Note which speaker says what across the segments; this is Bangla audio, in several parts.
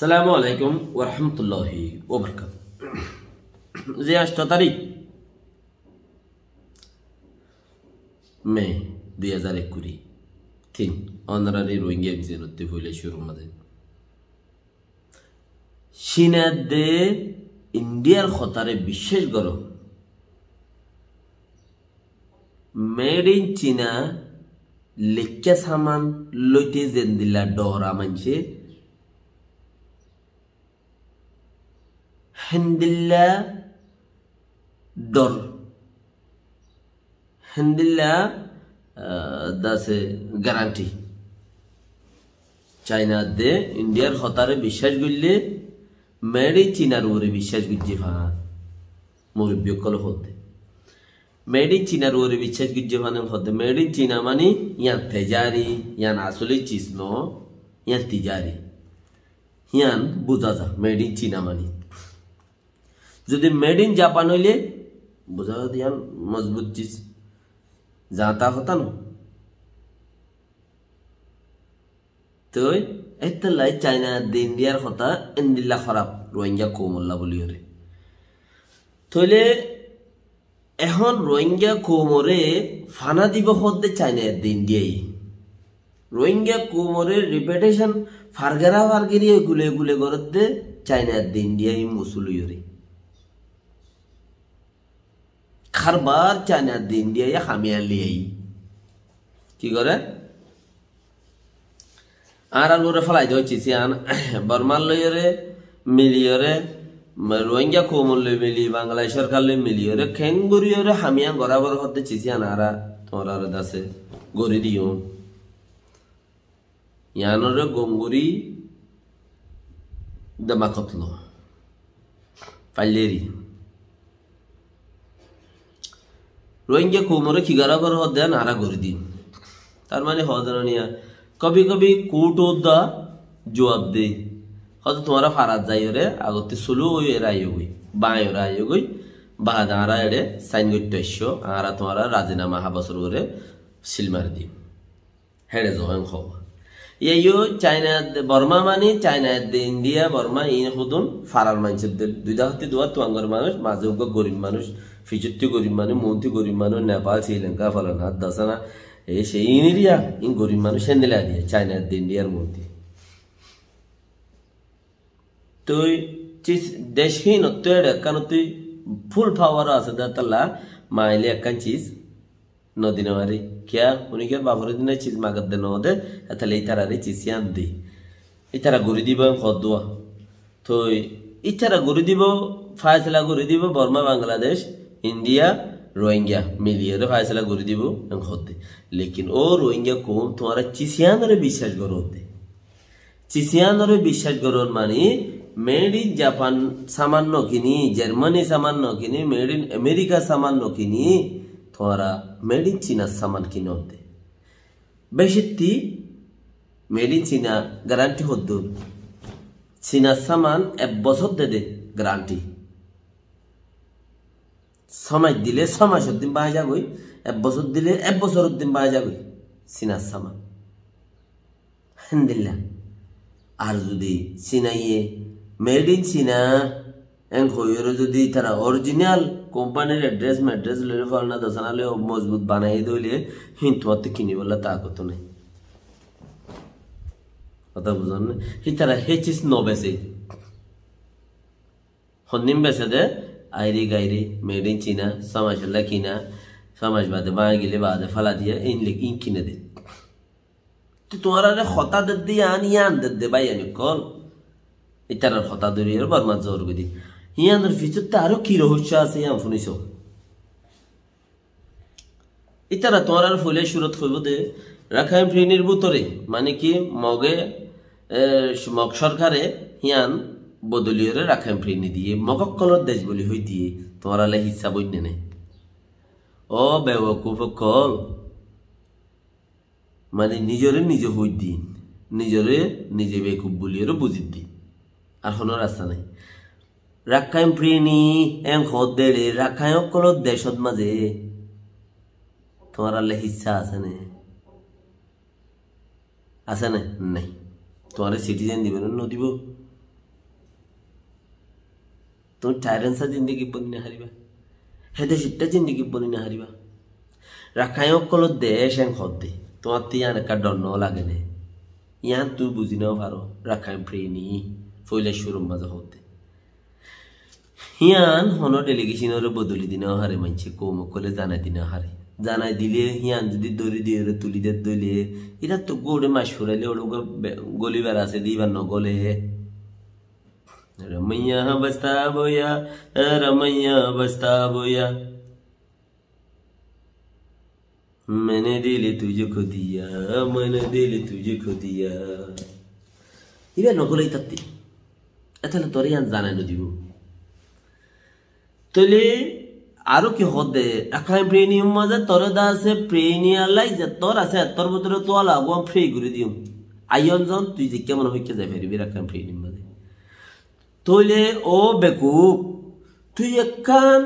Speaker 1: সালামু আলাইকুম ওরহামতুল্লাহ ওবরকাত যে আষ্ট তারিখ মে দুই হাজার একুড়ি তিন অনারারি রোহিঙ্গা বিজয় নত্তি হইলে শুরু মাঝে চীনের দে ইন্ডিয়ার খতারে বিশেষ গরম মেড ইন চীনা লেখা সামান লইতে জেন দিলা ডরা মানছে হিন্দিল্লা দর হিন্দিল্লা দাসে গ্যারান্টি চাইনার দে ইন্ডিয়ার হতারে বিশ্বাস করলে মেড়ে চীনার ওরে বিশ্বাস করছে ফান মুরব্বীকল হতে মেডি চীনার ওরে বিশ্বাস করছে ফান হতে মেডি চীনা মানে ইয়ান তেজারি ইয়ান আসলে চিস ইয়ান তিজারি ইয়ান বোঝা যা মেডি চীনা মানে যদি মেড ইন জাপান হইলে বোঝা দিয়ান মজবুত চিজ যা তা হতান তো এতে লাই চাইনা ইন্ডিয়ার কথা এন্দিল্লা খারাপ রোহিঙ্গা কৌমল্লা বলি হরে তইলে এখন রোহিঙ্গা কৌমরে ফানা দিব হতে চাইনা ইন্ডিয়াই রোহিঙ্গা কৌমরের রিপিটেশন ফারগেরা ফারগেরি গুলে গুলে করতে চাইনা ইন্ডিয়াই মুসুলিয়রে খারবার চায়নার দিন দিয়ে হামিয়া লিয়েই কি করে আর আলুরে ফলাই দিয়েছি আন বর্মার লইরে মিলিয়রে রোহিঙ্গা কোমল মিলি বাংলায় সরকার মিলিয়রে খেঙ্গুরিয়রে হামিয়া গড়াবর হতে চিসি আর তোমার আর দাসে গড়ি দিও ইয়ানরে গঙ্গুরি দমা কতল রোহিঙ্গা কুমরে হ্রদ হদ্যান আরা করে দিন তার মানে হদানিয়া কবি কবি কুট দা জবাব দেই হয়তো তোমারা ফারাত যাই রে আগতে চলু ওই এরা আইয় গই বাঁ ওরা আইয় গই বা আরা এড়ে সাইন গইতে আসছ আরা তোমারা রাজিনামা হাবাসর করে মারি দিই হেড়ে জহেন খাওয়া ইয়াইও চাইনা বর্মা মানে চায়না ইন্ডিয়া বর্মা ইন হুদুন ফারার মানুষের দুইটা হতে দোয়া তোয়াঙ্গর মানুষ মাঝে গরিব মানুষ ফিজুত্তি গরিব মানুষ মন্ত্রী গরিব মানুষ নেপাল শ্রীলঙ্কা হাত দাসানা এ সেই ইনিরিয়া ইন গরিব মানুষ সেন্দেলা দিয়ে চায়নার ইন্ডিয়ার মন্ত্রী তুই দেশহীন তুই একান তুই ফুল পাওয়ার আছে তাল্লা মাইলে একান চিজ নদী মারি কিয়া উনি কিয়া বাবর দিন চিজ মাগার দেন ওদে তাহলে ইতারারে চিসিয়ান দি ইতারা ঘুরি দিব খদুয়া তো ইতারা ঘুরি দিব ফায়সলা ঘুরি দিব বর্মা বাংলাদেশ ইন্ডিয়া রোহিঙ্গা মিলিয়ে তো ফায়সলা করে দিব হতে লেকিন ও রোহিঙ্গা কম তোমারা চিসিয়ানরে বিশ্বাস করো হতে চিসিয়ানরে বিশ্বাস করো মানে মেড ইন জাপান সামান্য কিনি জার্মানি সামান্য কিনি মেড ইন আমেরিকা সামান্য কিনি তোমারা মেড ইন চীনা সামান কিনে হতে বেশি মেড ইন চীনা গ্যারান্টি হতো চীনা সামান এক বছর দে গ্যারান্টি সময় দিলে ছমাস দিন বাহা যাবই এক বছর দিলে এক বছর দিন বাহা যাবই সিনার সামা দিল্লা আর যদি সিনাইয়ে মেড ইন সিনা এন খইয়ের যদি তারা অরিজিনাল কোম্পানির অ্যাড্রেস ম্যাড্রেস লইলে ফল না দোসানা লই মজবুত বানাই দইলে হিন্তু অত কিনি বললে তা কত নেই কথা বুঝল না হি তারা হেচিস চিজ নবেসে হন্নিম বেসে দে আইরে গাইরে মেড চিনা সমাজ লাখিনা কিনা সমাজ বাদে বাঙালি বাদে ফালা দিয়া ইন ইন কিনে দে তো তোমার আরে হতা দে আন ইয়ান দে ভাই আমি কল এটার আর হতা দরি আর বর্মা জোর গদি ইয়ানোর ভিতর তো আরো কি রহস্য আছে ইয়াম শুনিছ এটারা তোমার আর ফুলে সুরত হইব দে রাখায় ফ্রেনির ভিতরে মানে কি মগে মগ সরকারে হিয়ান বদলিয়রে রাখেন ফ্রিনি দিয়ে মকক্কলর দেশ বলি হই দিয়ে তোমার আলে হিসা বইনে নেই ও বেওকুফ কল মানে নিজরে নিজে হই দিন নিজরে নিজে বেকুব বলিয়রে বুঝির দিন আর হলো রাস্তা নাই রাখায়ম প্রিনি এম হদ্দেড়ে রাখায়ম কল দেশত মাঝে তোমার আল্লাহ ইচ্ছা আছে না আছে না নাই তোমার সিটিজেন দিবে না দিব ତୁ ଠାରେନ୍ସା ଜିନ୍ଦଗି ପନିନେ ହାରିବା ହେଦେ ସିଟା ଜିନ୍ଦଗି ପନିନେ ହାରିବା ରାଖାୟ অকল ଦେଶ ଏଁ ହଦେ তোমার তো ইয়ান একটা দণ্ড লাগে না ইয়ান তুই বুঝি নাও পারো রাখাই ফ্রেনি ফইলে শুরুম মাঝে হতে হিয়ান হন ডেলিগেশনের বদলি দিনে হারে মানছে কৌম কলে জানাই দিনে হারে জানাই দিলে হিয়ান যদি দড়ি দিয়ে তুলি দে দইলে এটা তো গোড়ে মাস ফুরাইলে ওর গলি বেড়া আছে দিবার নগলে રમૈયા બસતા બોયા રમૈયા બસતા બોયા मैंने दिल तुझको दिया मैंने दिल तुझको दिया ইবার নকলেই তাত্তি এতালে তোরে আন জানাই নদিব তলে আরো কি হদে একাই প্রেণী মাঝে তোর দা আছে প্রেণী আলাই যে তোর আছে তোর ভিতরে তো গোয়াম ফ্রি করে দিম আইয়ন জন তুই যে কেমন হইকে যাই ফেরিবি একাই প্রেণী মাঝে তৈলে ও বেকুব তুই একখান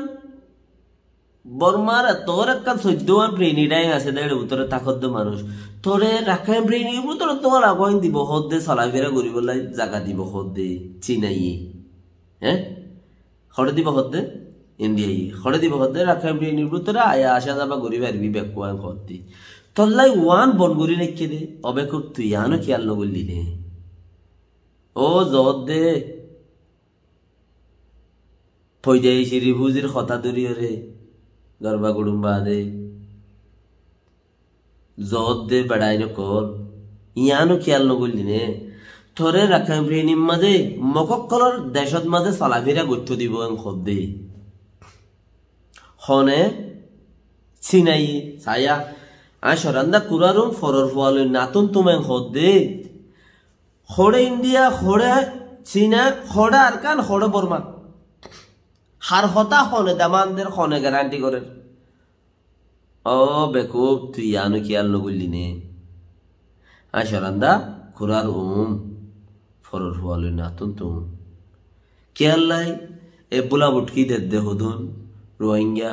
Speaker 1: বর্মার তোর একখান সদ্যমান প্রেণী ডাইং আছে দেড় উত্তরে তাকদ্য মানুষ তোরে রাখায় প্রেণী তোর তোর আগুন দিব হদ দে চলাই ফেরা গরিব জাগা দিব হদ দে চিনাই হ্যাঁ হরে দিব হদ দে ইন্ডিয়াই হরে দিব হদ দে রাখায় প্রেণী তোরা আয়া আসা যাবা গরিব আরবি বেকুয়ান হদ দে তল্লাই ওয়ান বনগুরি রেখে দে অবেকুর তুই আনো কি আল্লো বললি রে ও জহর দে থৈ যায় কথা ধরি রে গৰ্বা গুডুম্বা দে জত দে বেড়াই নকল ইয়ানো খেয়াল নগল দিনে থরে রাখাম নিম মাঝে মকক্কলর দেশত মাঝে চালাফিরা গঠ্য দিব এম দে হনে চিনাই ছায়া সরান্দা কুরারুম ফরর ফোয়ালুই নাতুন খদ দে খড়ে ইন্ডিয়া খড়ে চীনা খড়ে আর কান খড়ে বর্মা হার হতা হলে দামানদের হনে গ্যারান্টি করে ও বেকুব তুই আনু কি আল্লো বললি নে আশরান্দা আচ্ছা, খুরার উম ফরর হুয়ালু না তুন তুম কে আল্লাহ এ বুলা বুটকি দে দে হুদুন রোহিঙ্গা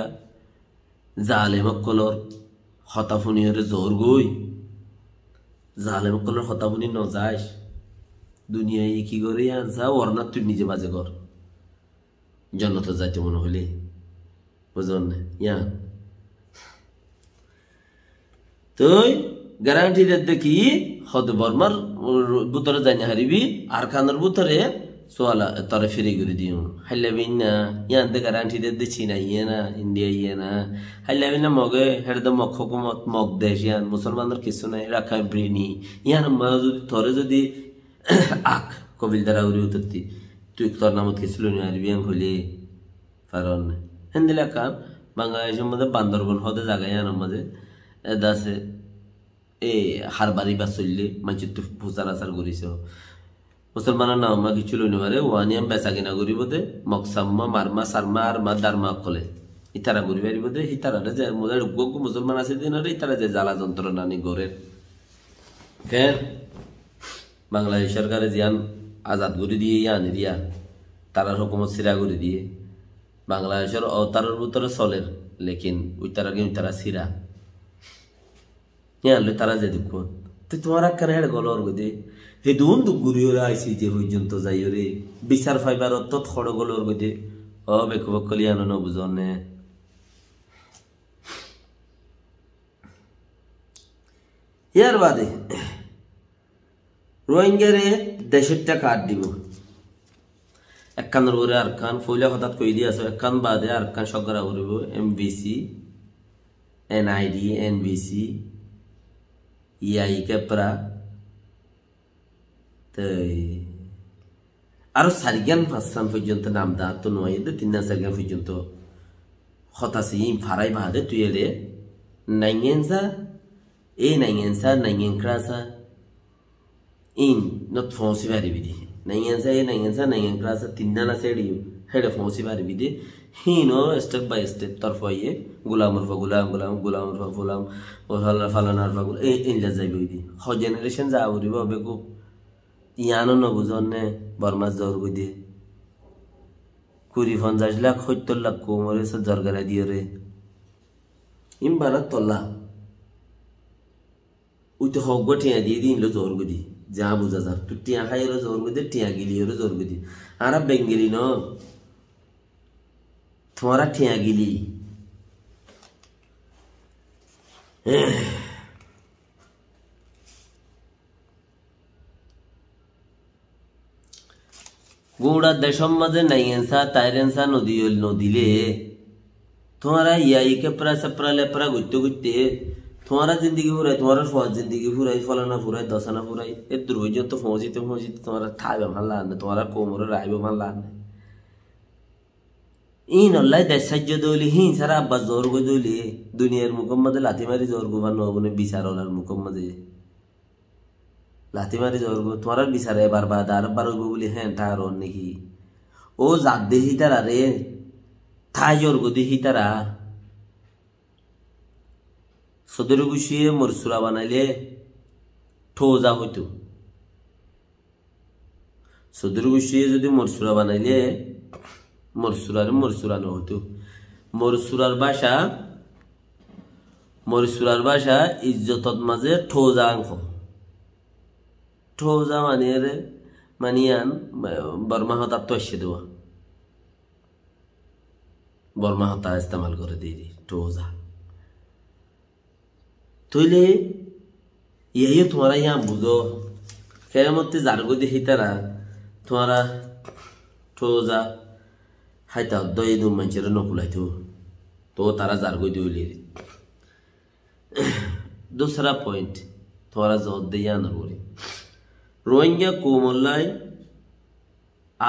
Speaker 1: জালেমকলর হতাফুনি হরে জোর গই জালেমকলর হতাফুনি ন যাস দুনিয়ায় কি করে আনসা ওর না তুই নিজে বাজে কর জন্নত যাইতে মনে হইলে বুঝলেন না ইয়া তুই গ্যারান্টি দেখি হদ বর্মার বুতরে যাই হারিবি আর খানোর বুতরে সোয়ালা তরে ফিরে করে দিও হাইলাবিন না ইয়ান দে গ্যারান্টি দে দিছি না ইয়ে না ইন্ডিয়া ইয়ে না হাইলাবিন না মগে হেড দে মক হুকুমত মগ দেশ ইয়ান মুসলমানদের কিছু নাই রাখা ব্রেনি ইয়ান মা যদি তরে যদি আখ কবিল দ্বারা উড়ে উঠতি তুই তোর নামত কিছু নি আরবিয়ান হইলি কারণ হেন্দিলা কান বাংলাদেশের মধ্যে বান্দরবন হতে জায়গায় আনার মাঝে দাসে এ হারবারি বা চললে মানুষ তো প্রচার আচার করিস মুসলমানের নাম মা কিছু লইনি পারে ওয়ানিয়াম বেচা কিনা করিব দে মকসাম্মা মারমা সারমা আর মা দারমা কলে ইতারা ঘুরি পারিব দে ইতারা যে মোদের গগু মুসলমান আছে দিন আর ইতারা যে জ্বালা যন্ত্রণা নি গড়ের কেন বাংলাদেশ সরকারের জিয়ান আজাদ করে দিয়ে আনি দিয়া তারার হুকুমত সিরা করে দিয়ে বাংলাদেশের অতারের ভিতরে চলের লেকিন তারা কি তারা সিরা হ্যাঁ তারা যে দুঃখ তুই তোমার একখানে হেড গলর গদি সেই দুন দুঃখ ঘুরিয়ে আইসি যে পর্যন্ত যাই ওরে বিচার ফাইবার অত্যত খড় গলর গদি অ বেকুবক কলিয়া ন বুঝনে ইয়ার বাদে রোহিঙ্গারে দেশের টাকা আর দিব একখানের উপরে আর কান ফইলা হঠাৎ কই দিয়ে আছো একখান বাদে আর কান সরকার করিব এমবিসি এনআইডি এনবিসি ইয়াই কেপরা তাই আরো সারিগান ফাঁসান পর্যন্ত নাম দা তো নয় তিন না সারিগান পর্যন্ত হতাশি ফারাই বাহাদে তুই এলে নাইঙ্গেন এ নাইঙ্গেন সা নাইঙ্গেন ক্রাসা in not fonsi vari vidi nayan sa nayan sa nayan class tinna na said you head fonsi vari vidi he no step by step tarf ye gulam urfa gulam gulam gulam urfa gulam or hala falana urfa gulam in la zai vidi ho generation za avri ba be ko ইয়ানো নবুজনে বর্মাস জোর বুদি কুড়ি পঞ্চাশ লাখ সত্তর লাখ কোমরে জরগারা দিয়ে রে ইম বারাত তল্লা উইতে হক গঠিয়া দিয়ে দিন লো জোর গুদি যা বোঝা যা তুই টিয়া খাইয়েরও জোর করে টিয়া গিলিয়েরও জোর করে আর বেঙ্গলি ন তোমারা টিয়া গিলি গৌড়া দেশম মাঝে নাইয়েনসা তাইরেনসা নদী নদীলে তোমারা ইয়াইকে প্রা সাপরা লেপরা গুত্তে গুত্তে তোমারা জিন্দিগি ফুরাই তোমার ফজ জিন্দিগি ফুরাই ফলানা ফুরাই দশানা ফুরাই এ দুর্ভোজ্য তো ফৌজিতে ফৌজিতে তোমারা থাইবে ভাল লাগে তোমারা কোমরে রাইবে ভাল লাগে ইন অল্লাই দেশ দৌলি হিন সারা আব্বাস জোর গো দৌলি দুনিয়ার মুখম্মদে লাথি মারি জোর গো বানো বনে বিচার ওলার মুখম্মদে লাথি মারি জোর গো তোমার বিচার এবার বাদ দার বার হইব বলি হ্যাঁ তার অন্য কি ও জাত দেহি তারা রে থাই জোর গো দেহি তারা সদর গুছিয়ে মরসুরা বানাইলে ঠোজা হইতো সদর গুছিয়ে যদি মরসুরা বানাইলে মরসুরার মরসুরানো হতো মরসুরার বাসা মরসুরার বাসা ইজ্জতত মাঝে ঠোজা অংশ ঠোজা মানিয়ে মানিয়ান বর্মা হতা তসে দেওয়া বর্মা ইস্তেমাল করে দিয়ে ঠোজা তইলে ইয়ে তোমারা ইয়া বুঝো মতে জারগো দেখি তারা তোমারা ঠোজা হাইতা দই দু মানুষেরা নকুলাই তো তারা জারগো দইলে দোসরা পয়েন্ট তোমারা জহর দিয়ে আনার করে রোহিঙ্গা কোমল্লায়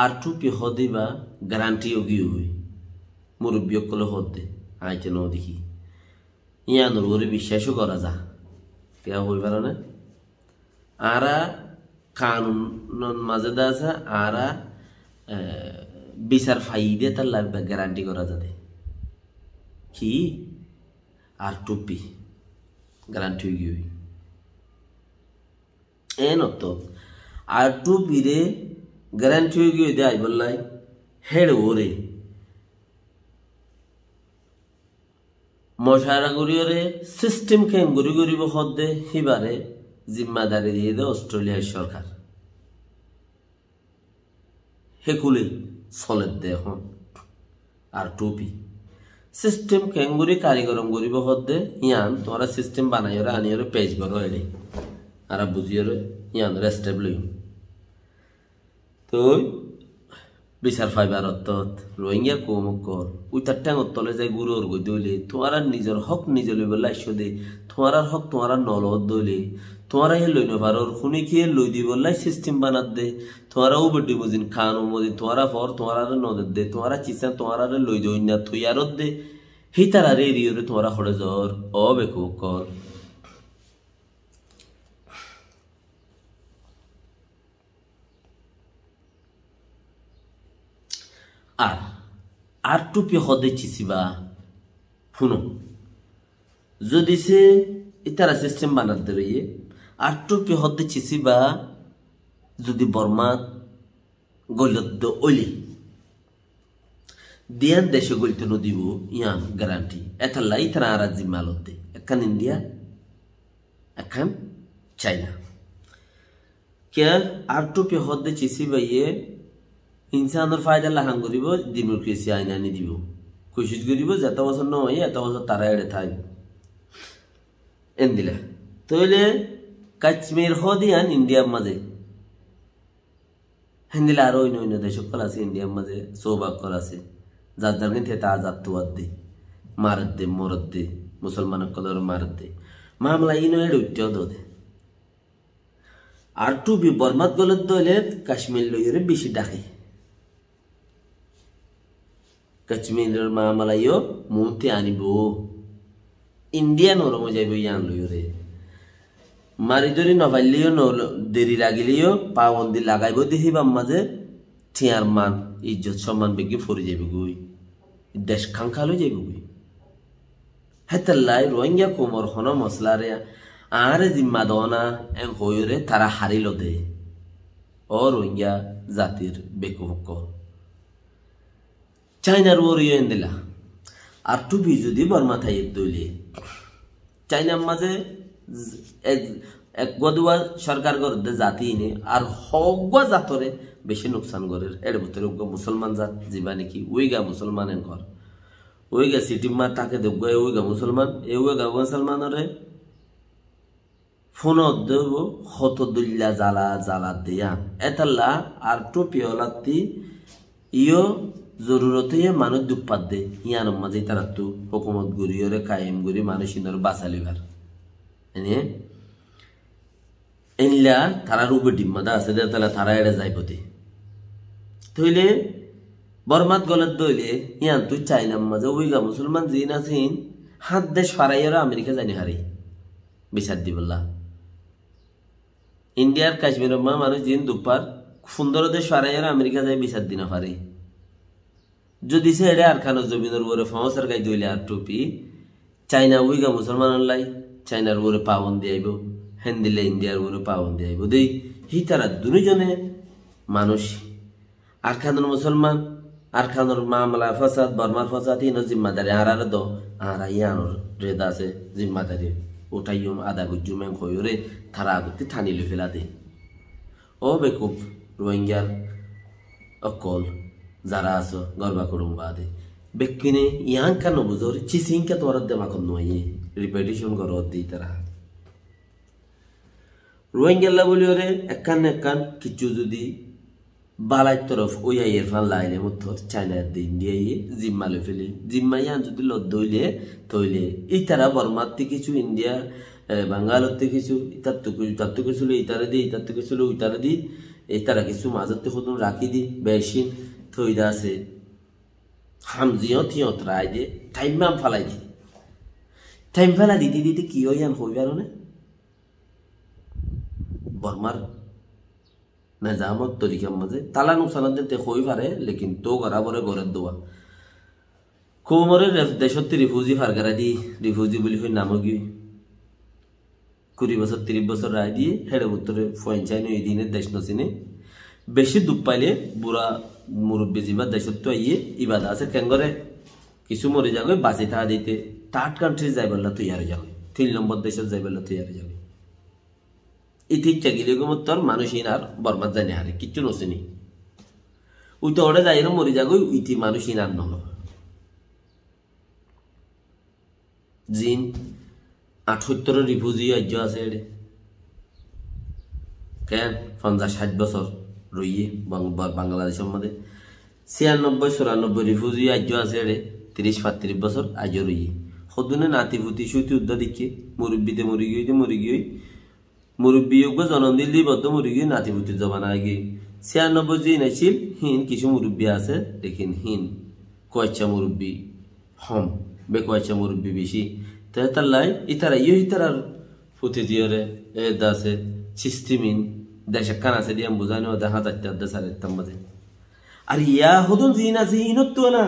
Speaker 1: আর টু পিহ দিবা গ্যারান্টি অগি হই মুরব্বী সকলে হতে আইতে ন দেখি ইয়ানোর করে বিশ্বাসও করা যা কেউ হই পারো না আরা কানুন মাঝে দা আছে আরা বিচার ফাই দিয়ে তার লাগবে গ্যারান্টি করা যাতে কি আর টুপি গ্যারান্টি হয়ে গিয়ে এন অত আর টুপি রে গ্যারান্টি হয়ে গিয়ে দেয় বললাই হেড ওরে মশারা গুরিয়রে সিস্টেম খেম গুরি গুরিব দে সিবারে জিম্মাদারি দিয়ে দেয় অস্ট্রেলিয়ার সরকার হেকুলি সলেদ দে এখন আর টুপি সিস্টেম ক্যাঙ্গুরি কারিগরম গরিব হদ্দে ইয়ান তোমরা সিস্টেম বানাইরে আনিয়রে পেজ করো এডে আর বুঝিয়রে ইয়ান রেস্টেবল তো বিচার ফাইবার অর্থত রোহিঙ্গা কৌমকর উইতার ট্যাঙর তলে যায় গুরুর গই দইলে তোমারা নিজের হক নিজে লইব লাইসো দে তোমারার হক তোমারা নলত দইলে তোমারা হে লই নভারর খুনি খেয়ে লই দিব লাই সিস্টেম বানাত দে তোমারা উবডি মজিন খান মজিন তোমারা ফর তোমারা নদর দে তোমারা চিসা তোমারা লই দই না থুইয়ারত দে হি তারা রে রিওরে তোমারা হড়ে জ্বর অবে কৌকর আর আর টুপি হদে চিসিবা ফুনো যদি সে ইতারা সিস্টেম বানাতে রইয়ে আর টুপি হদে চিসিবা যদি বর্মা গলদ্দ ওলি দিয়ান দেশে গলিত নদীব ইয়া গ্যারান্টি এটা লাই তারা আর জিম্মালতে একখান ইন্ডিয়া একখান চাইনা কে আর টুপি হদে চিসিবা ইয়ে ইনসানর ফায়দা লাহান করিব ডেমোক্রেসি আইন আনি দিব খুশি করিব যত বছর নয় এত বছর তারা এড়ে থাক এন দিলা তইলে কাশ্মীর আন ইন্ডিয়ার মাঝে হিন্দিলা আর অন্য অন্য দেশ সকল আছে ইন্ডিয়ার মাঝে সৌভাগ্যল আছে যার যার কিন্তু তা জাতওয়াদ দে মার দে মরত দে মুসলমান সকলের মার দে মামলা ইনো এর উত্তেও দে আর টু বি বর্মাত গলত দলে কাশ্মীর লইরে বেশি ডাকে কাশ্মীরের মামালাইও মুমতি আনিব ইন্ডিয়ান ওরমো যাইব ইয়ান লইরে মারি ধরি নবাইলেও ন দেরি লাগিলেও পাবন্দি লাগাইব দেখিবাম মাঝে ঠিয়ার মান ইজ্জত সম্মান বেগি ফরে যাইব গুই দেশ খাঙ্কালো যাইব গুই হেতাল্লাই রোহিঙ্গা কোমর হন মশলারে আর জিম্মা দনা এং হয়রে তারা হারিল দে ও রোহিঙ্গা জাতির বেকুহক চাইনার ওরিয়েন দিলা আর টুপি যদি বর্মা থাই দলি চাইনার মাঝে এক গদুয়া সরকার গরদে জাতি নে আর হগুয়া জাতরে বেশি নোকসান করে এর ভিতরে মুসলমান জাত যিবা নাকি ওইগা মুসলমানের ঘর ওইগা সিটি মার তাকে দেখব এ ওইগা মুসলমান এ ওইগা মুসলমানরে ফোন দেব হতদুল্লা জ্বালা জ্বালা দেয়া এতাল্লা আর টুপি টুপিওলাতি ইয় জরুরতে মানুষ দুপাত দে ইয়ান মাঝে তারা তো হকুমত ওরে কায়েম গড়ি মানুষ ইন্দর বাঁচালি ভার এনলা তারা রূপে ডিম্মাদা আছে দে তাহলে তারা যাই যাইবতে ধইলে বরমাত গলত দইলে ইয়ান তুই চাইনার মাঝে উইগা মুসলমান জিন আছেন হাত দেশ ওরা আমেরিকা জানি হারি বিচার বললা ইন্ডিয়ার কাশ্মীর মানুষ জিন দুপার সুন্দর দেশ ওরা আমেরিকা যাই বিচার দিন হারি যদি সে এটা আর খানো জমিনের উপরে ফামাসার গাই দইলে আর টুপি চাইনা উইগা মুসলমান লাই চাইনার উপরে পাবন দিয়ে আইব হেন্দিলে ইন্ডিয়ার উপরে পাবন দিয়ে আইব দেই হি তারা দুজনে মানুষ আর খানোর মুসলমান আর খানোর মামলা ফসাদ বর্মার ফসাদ হিনো জিম্মাদারি আর আর দো আর ইয়ানোর রেদ আছে জিম্মাদারি ওটাইম আদা গুজুমে খয়রে তারা গতি থানিলে ফেলা দে ও বেকুব রোহিঙ্গার অকল যারা আছো গর্বা করুম বাদে বেকিনে ইয়াং কানো বুঝোর চিসিং কে তোর দেমা কম নয় রিপিটিশন কর দি তারা রোহিঙ্গাল্লা বলি ওরে একান একান কিছু যদি বালাই তরফ ওই আইয়ের ফান লাইলে চাইনা চায়নার ইন্ডিয়া দিয়ে জিম্মা লে ফেলি জিম্মা ইয়ান যদি লদ দইলে তৈলে এই তারা বর্মার কিছু ইন্ডিয়া বাঙ্গালোর কিছু ইতার তো কিছু তার তো কিছু ইতারে দি ইতার তো কিছু ইতারে দি এই তারা কিছু মাঝের তো রাখি দি বেশিন থইদা আছে হামজিও থিও ত্রাই দিয়ে টাইমাম ফালাই দিয়ে টাইম ফেলা দিতে দিতে কি হয় জান হইবার না বর্মার নিজামত তরিকার মাঝে তালা নুকসানা দিতে হই পারে লেকিন তো করা পরে ঘরের দোয়া কৌমরে দেশত রিফিউজি ফারগারা দি রিফিউজি বলি হই নাম কি কুড়ি বছর তিরিশ বছর রায় দিয়ে হেড়ে উত্তরে ফয়েন চাইনি এই দিনের দেশ নচিনে বেশি দুঃখ পাইলে বুড়া মুরব্বী জিবাদ দেশত্ব ইয়ে ইবাদ আছে কেঙ্গরে কিছু মরে যাবে বাঁচি থাকা দিতে থার্ড কান্ট্রি যাই বললে আর যাবে তিন নম্বর দেশে যাই বললে আর যাবে ইথিক চাকিলে তোর মানুষই আর বরবাদ জানি হারে কিচ্ছু নসেনি ওই তো ওটা যাই মরে যাবে ইতি মানুষই আর নহ জিন আঠসত্তর রিফিউজি রাজ্য আছে কেন পঞ্চাশ ষাট বছর রইয়ে বাংলাদেশ মধ্যে ছিয়ানব্বই চুরানব্বই রিফিউজি আজ্য আছে রে তিরিশ পাত্রিশ বছর আজ রইয়ে সদুনে নাতি ভুতি সুতি উদ্ধার দিচ্ছে মুরব্বীতে মুরগি হইতে মুরগি হই মুরব্বী বা জনম দিল্লি বদ্ধ মুরগি নাতি ফুতি জমানা আগে ছিয়ানব্বই যে নাইছিল হিন কিছু মুরব্বী আছে দেখিন হিন কয়েচ্ছা মুরব্বী হম বে কয়েচ্ছা মুরব্বী বেশি তাহলে তার লাই ইতারা ইয়ে ফুটে দিয়ে রে এ দাসে সিস্টিমিন دشكنا سديان بوزانو ده هذا التدس على التمزي أريا هدون زينة زينة تونا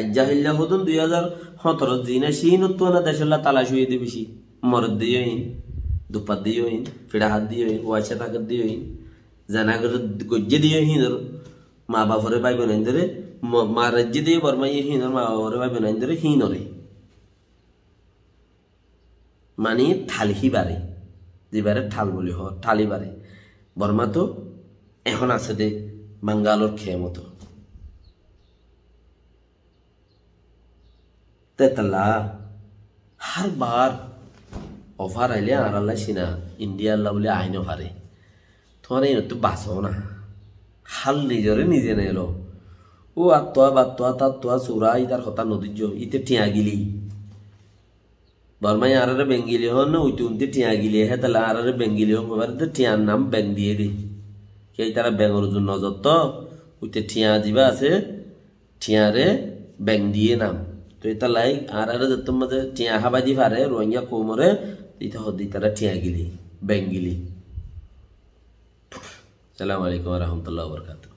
Speaker 1: الجاهل هدون دو يزار خطر زينة شينة تونا دش الله تعالى شوية دي بشي مرد ديوين دوپا ديوين فداحات ديوين واشا تاكت ديوين زناغر گجي ديوين در ما بافره باي بنين در ما رجي ديو برمائي هينر ما بافره باي بنين در هينره মানে থালহি বাড়ে যে বারে ঠাল বলি হ ঠালি বাড়ে বর্মা তো এখন আছে দে বাঙ্গালোর খেয়ে মতো তেতলা হার বার অফার আইলে আর আল্লাহ সিনা ইন্ডিয়া আল্লাহ বলে আইন অফারে তোমার এই তো বাঁচও না হাল নিজরে নিজে নেলো ও আত্মা বাত্মা তাত্মা চোরা ইতার কথা নদীর ইতে টিয়া গিলি বর্মাই আরারে বেঙ্গিলি হন না ওই টিয়া গিলি হ্যাঁ তাহলে আরারে বেঙ্গিলি হন এবার তো টিয়ার নাম ব্যাং দিয়ে দি কে তারা ব্যাঙর ওজন নজর তো ওইতে ঠিয়া দিবা আছে ঠিয়ারে ব্যাং দিয়ে নাম তো এটা লাই আর আর যত মাঝে ঠিয়া হাবা দি পারে রোহিঙ্গা কোমরে দিতে হদি তারা ঠিয়া গিলি ব্যাং গিলি সালাম আলাইকুম রহমতুল্লাহ বরকাতু